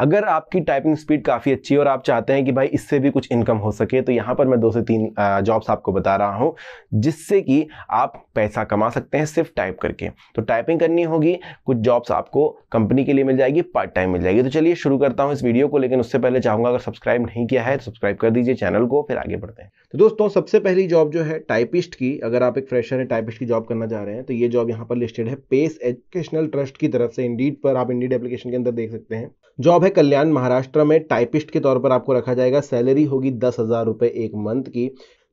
अगर आपकी typing speed काफ़ी अच्छी है और आप चाहते हैं कि भाई इससे भी कुछ इनकम हो सके तो यहाँ पर मैं दो से तीन जॉब्स आपको बता रहा हूँ जिससे कि आप पैसा कमा सकते हैं सिर्फ टाइप करके तो टाइपिंग करनी होगी कुछ जॉब्स आपको कंपनी के लिए मिल जाएगी पार्ट टाइम मिल जाएगी तो चलिए शुरू करता हूँ इस वीडियो को लेकिन उससे पहले चाहूँगा अगर सब्सक्राइब नहीं किया है तो सब्सक्राइब कर दीजिए चैनल को फिर आगे बढ़ते हैं तो दोस्तों सबसे पहली जॉब जो है टाइपिस्ट की अगर आप एक फ्रेशर है टाइपिस्ट की जॉब करना चाह रहे हैं तो ये जॉब यहाँ पर लिस्टेड है पेस एजुकेशनल ट्रस्ट की तरफ से इंडीड पर आप इंडीड एप्लीकेशन के अंदर देख सकते हैं जॉब है है कल्याण महाराष्ट्र में टाइपिस्ट के तौर पर आपको रखा जाएगा सैलरी होगी दस हज़ार रुपये एक मंथ की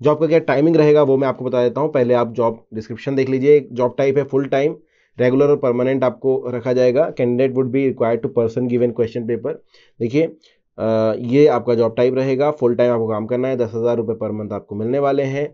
जॉब का क्या टाइमिंग रहेगा वो मैं आपको बता देता हूँ पहले आप जॉब डिस्क्रिप्शन देख लीजिए जॉब टाइप है फुल टाइम रेगुलर और परमानेंट आपको रखा जाएगा candidate would be required to person given question paper देखिए ये आपका जॉब टाइप रहेगा फुल टाइम आपको काम करना है दस हज़ार रुपये पर मंथ आपको मिलने वाले हैं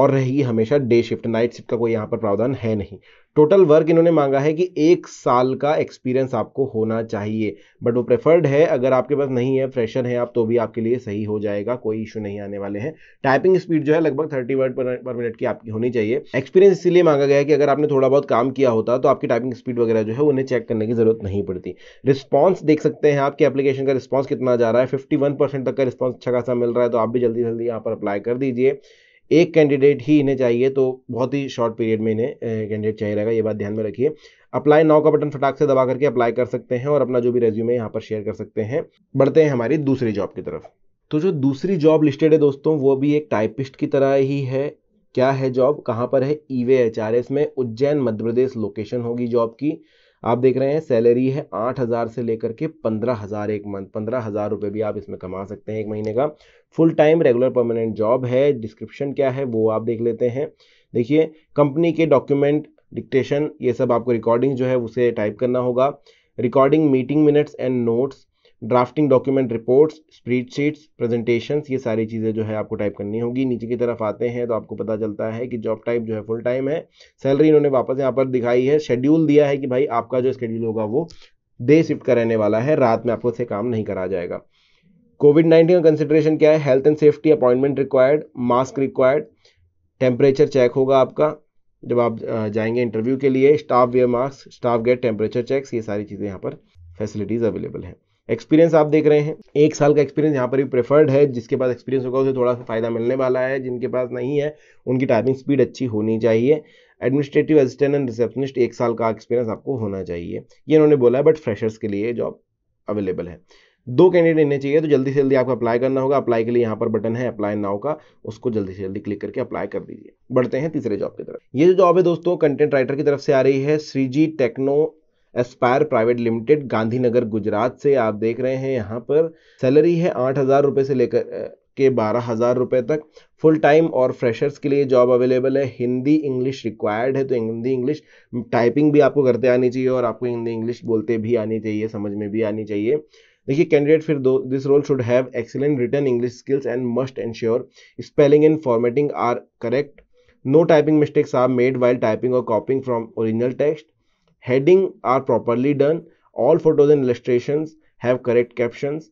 और रहेगी हमेशा डे शिफ्ट नाइट शिफ्ट का कोई यहाँ पर प्रावधान है नहीं टोटल वर्क इन्होंने मांगा है कि एक साल का एक्सपीरियंस आपको होना चाहिए बट वो प्रेफर्ड है अगर आपके पास नहीं है फ्रेशर है आप तो भी आपके लिए सही हो जाएगा कोई इशू नहीं आने वाले हैं टाइपिंग स्पीड जो है लगभग थर्टी वर्ड पर मिनट की आपकी होनी चाहिए एक्सपीरियंस इसीलिए मांगा गया है कि अगर आपने थोड़ा बहुत काम किया होता तो आपकी टाइपिंग स्पीड वगैरह जो है उन्हें चेक करने की जरूरत नहीं पड़ती रिस्पॉन्स देख सकते हैं आपके एप्लीकेशन का रिस्पॉन्स कितना जा रहा है फिफ्टी तक का रिस्पॉन्स अच्छा खासा मिल रहा है तो आप भी जल्दी जल्दी यहाँ पर अप्लाई कर दीजिए एक कैंडिडेट ही इन्हें चाहिए तो बहुत ही शॉर्ट पीरियड में इन्हें कैंडिडेट चाहिए रहेगा ये बात ध्यान में रखिए अप्लाई नाउ का बटन फटाक से दबा करके अप्लाई कर सकते हैं और अपना जो भी रेज्यूमे यहाँ पर शेयर कर सकते हैं बढ़ते हैं हमारी दूसरी जॉब की तरफ तो जो दूसरी जॉब लिस्टेड है दोस्तों वो भी एक टाइपिस्ट की तरह ही है क्या है जॉब कहाँ पर है ईवे एच आर एस में उज्जैन मध्य प्रदेश लोकेशन होगी जॉब की आप देख रहे हैं सैलरी है आठ हज़ार से लेकर के पंद्रह हज़ार एक मंथ पंद्रह हज़ार रुपये भी आप इसमें कमा सकते हैं एक महीने का full time regular permanent job है डिस्क्रिप्शन क्या है वो आप देख लेते हैं देखिए कंपनी के डॉक्यूमेंट डिक्टेशन ये सब आपको रिकॉर्डिंग जो है उसे टाइप करना होगा recording meeting minutes and notes drafting document reports spreadsheets presentations ये सारी चीज़ें जो है आपको टाइप करनी होगी नीचे की तरफ आते हैं तो आपको पता चलता है कि जॉब टाइप जो है फुल टाइम है सैलरी इन्होंने वापस यहाँ पर दिखाई है शेड्यूल दिया है कि भाई आपका जो स्केड्यूल होगा वो डे शिफ्ट का रहने वाला है रात में आपको से काम नहीं करा जाएगा कोविड नाइन्टीन का कंसिडरेशन क्या है health and safety appointment required mask required temperature check होगा आपका जब आप जाएंगे इंटरव्यू के लिए staff wear mask staff get temperature checks ये सारी चीज़ें यहाँ पर फैसिलिटीज़ अवेलेबल हैं एक्सपीरियंस आप देख रहे हैं एक साल का एक्सपीरियंस यहाँ पर भी प्रेफर्ड है जिसके पास एक्सपीरियंस होगा उसे थोड़ा सा फायदा मिलने वाला है जिनके पास नहीं है उनकी टाइपिंग स्पीड अच्छी होनी चाहिए एडमिनिस्ट्रेटिव असिस्टेंट एंड रिसेप्शनिस्ट एक साल का एक्सपीरियंस आपको होना चाहिए ये इन्होंने बोला है बट फ्रेशर्स के लिए जॉब अवेलेबल है दो कैंडिडेट इन्हें चाहिए तो जल्दी से जल्दी आपको अप्लाई करना होगा अप्लाई के लिए यहाँ पर बटन है अप्लाई नाउ का उसको जल्दी से जल्दी क्लिक करके अप्लाई कर दीजिए बढ़ते हैं तीसरे जॉब की तरफ ये जो जॉब है दोस्तों कंटेंट राइटर की तरफ से आ रही है Shreeji techno aspire private limited Gandhinagar Gujarat से आप देख रहे हैं यहाँ पर सैलरी है आठ हज़ार रुपये से लेकर के बारह हज़ार रुपये तक फुल टाइम और फ्रेशर्स के लिए जॉब अवेलेबल है हिंदी इंग्लिश रिक्वायर्ड है तो हिंदी इंग्लिश टाइपिंग भी आपको करते आनी चाहिए और आपको हिंदी इंग्लिश बोलते भी आनी चाहिए समझ में भी आनी चाहिए देखिए कैंडिडेट फिर दो this role should have excellent written English skills and must ensure spelling and formatting are correct no typing mistakes are made while typing और copying from original text heading are properly done all photos and illustrations have correct captions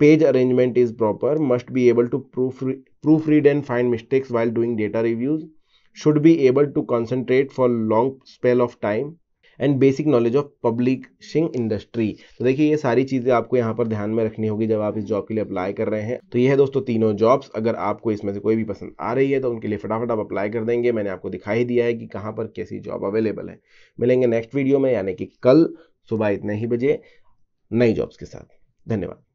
page arrangement is proper must be able to proofread, proofread and find mistakes while doing data reviews should be able to concentrate for long spell of time and basic knowledge of publishing industry तो देखिए ये सारी चीज़ें आपको यहाँ पर ध्यान में रखनी होगी जब आप इस जॉब के लिए अप्लाई कर रहे हैं तो ये है दोस्तों तीनों जॉब्स अगर आपको इसमें से कोई भी पसंद आ रही है तो उनके लिए फटाफट आप अप्लाई कर देंगे मैंने आपको दिखा ही दिया है कि कहाँ पर कैसी जॉब अवेलेबल है मिलेंगे नेक्स्ट वीडियो में यानी कि कल सुबह इतने ही बजे नई जॉब्स के साथ धन्यवाद